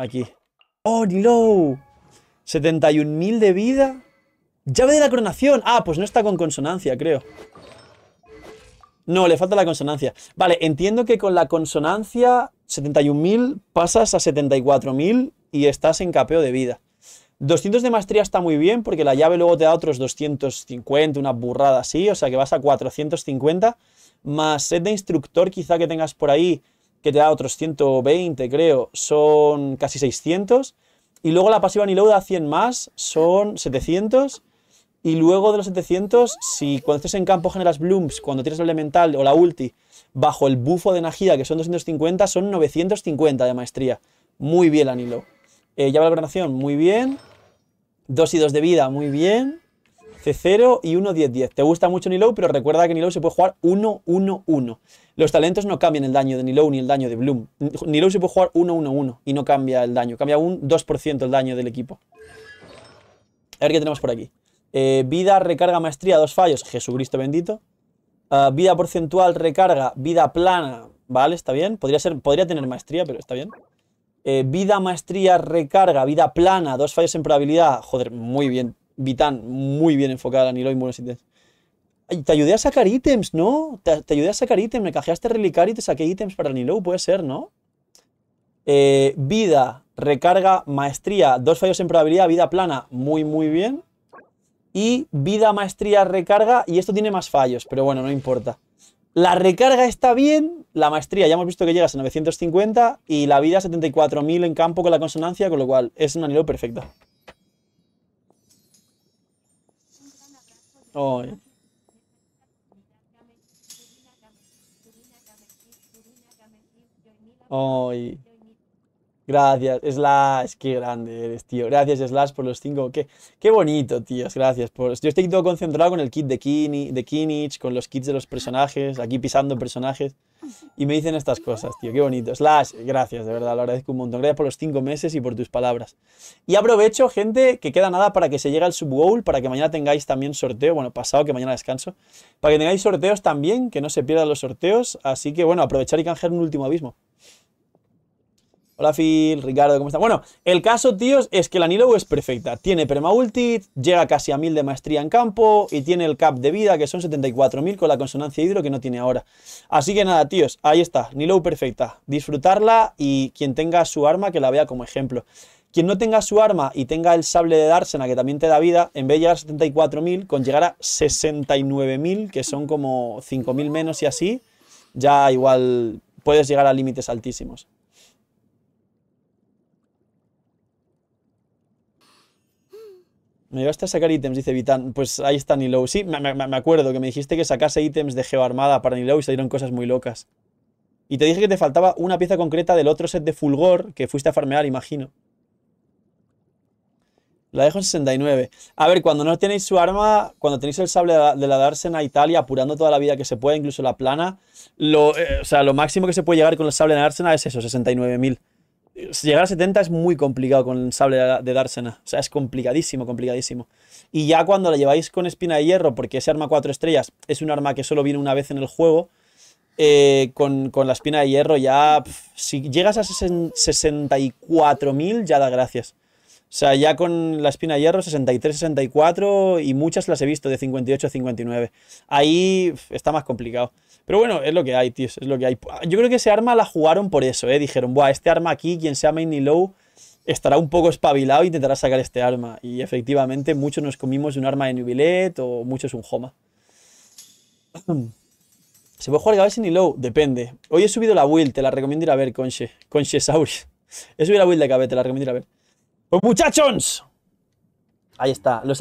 Aquí. ¡Oh, no! 71.000 de vida. Llave de la coronación. Ah, pues no está con consonancia, creo. No, le falta la consonancia. Vale, entiendo que con la consonancia 71.000 pasas a 74.000 y estás en capeo de vida. 200 de maestría está muy bien porque la llave luego te da otros 250, una burrada así, o sea que vas a 450 más set de instructor quizá que tengas por ahí que te da otros 120, creo, son casi 600. Y luego la pasiva anilo da 100 más, son 700. Y luego de los 700, si cuando estés en campo generas blooms, cuando tienes el elemental o la ulti, bajo el bufo de Najida, que son 250, son 950 de maestría. Muy bien, Anilo. Eh, llave de la coronación, muy bien. dos y 2 de vida, muy bien. C0 y 1, 10, 10. Te gusta mucho Nilou, pero recuerda que Nilou se puede jugar 1, 1, 1. Los talentos no cambian el daño de Nilou ni el daño de Bloom. Nilou se puede jugar 1, 1, 1 y no cambia el daño. Cambia un 2% el daño del equipo. A ver qué tenemos por aquí. Eh, vida, recarga, maestría, dos fallos. Jesucristo bendito. Ah, vida porcentual, recarga, vida plana. Vale, está bien. Podría, ser, podría tener maestría, pero está bien. Eh, vida, maestría, recarga, vida plana, dos fallos en probabilidad. Joder, muy bien Vitán, muy bien enfocada, y buenos ítems. Te ayudé a sacar ítems, ¿no? Te, ayudé a sacar ítems, me cajeaste relicar y te saqué ítems para Nilo. puede ser, ¿no? Eh, vida, recarga, maestría, dos fallos en probabilidad, vida plana, muy, muy bien. Y vida, maestría, recarga, y esto tiene más fallos, pero bueno, no importa. La recarga está bien, la maestría ya hemos visto que llegas a 950 y la vida 74.000 en campo con la consonancia, con lo cual es un anillo perfecta. Rồi. Rồi. Gracias, Slash, qué grande eres, tío. Gracias, Slash, por los cinco. Qué, qué bonito, tíos. Gracias. Por... Yo estoy todo concentrado con el kit de, Kini, de Kinich, con los kits de los personajes, aquí pisando personajes. Y me dicen estas cosas, tío. Qué bonito. Slash, gracias, de verdad, lo agradezco un montón. Gracias por los cinco meses y por tus palabras. Y aprovecho, gente, que queda nada para que se llegue al subwool, para que mañana tengáis también sorteo. Bueno, pasado, que mañana descanso. Para que tengáis sorteos también, que no se pierdan los sorteos. Así que, bueno, aprovechar y canjear un último abismo. Hola Phil, Ricardo, ¿cómo estás? Bueno, el caso, tíos, es que la Nilo es perfecta. Tiene permaultit, llega casi a 1000 de maestría en campo y tiene el cap de vida, que son 74.000 con la consonancia hidro que no tiene ahora. Así que nada, tíos, ahí está, Nilo perfecta. Disfrutarla y quien tenga su arma que la vea como ejemplo. Quien no tenga su arma y tenga el sable de dársena que también te da vida, en vez de llegar a 74.000, con llegar a 69.000, que son como 5.000 menos y así, ya igual puedes llegar a límites altísimos. Me a sacar ítems, dice Vitan. Pues ahí está Nilou. Sí, me, me, acuerdo que me dijiste que sacase ítems de Geoarmada para Nilou y salieron cosas muy locas. Y te dije que te faltaba una pieza concreta del otro set de Fulgor que fuiste a farmear, imagino. La dejo en 69. A ver, cuando no tenéis su arma, cuando tenéis el sable de la, Darsena Italia apurando toda la vida que se pueda, incluso la plana, lo, eh, o sea, lo máximo que se puede llegar con el sable de la Darsena es eso, 69.000 llegar a 70 es muy complicado con el sable de Dársena. O sea, es complicadísimo, complicadísimo. Y ya cuando la lleváis con espina de hierro, porque ese arma 4 estrellas es un arma que solo viene una vez en el juego, eh, con, la espina de hierro ya... si llegas a 64.000 ya da gracias. O sea, ya con la espina de hierro 63, 64 y muchas las he visto de 58 a 59. Ahí está más complicado. Pero bueno, es lo que hay, tíos, es lo que hay. Yo creo que ese arma la jugaron por eso, ¿eh? Dijeron, buah, este arma aquí, quien sea main low, estará un poco espabilado y e intentará sacar este arma. Y efectivamente, muchos nos comimos un arma de Nubilet o muchos un Homa. ¿Se puede jugar sin low? Depende. Hoy he subido la build, te la recomiendo ir a ver, Conche. Conche Sauris. He subido la build de KB, te la recomiendo ir a ver. Pues muchachos, ahí está. Los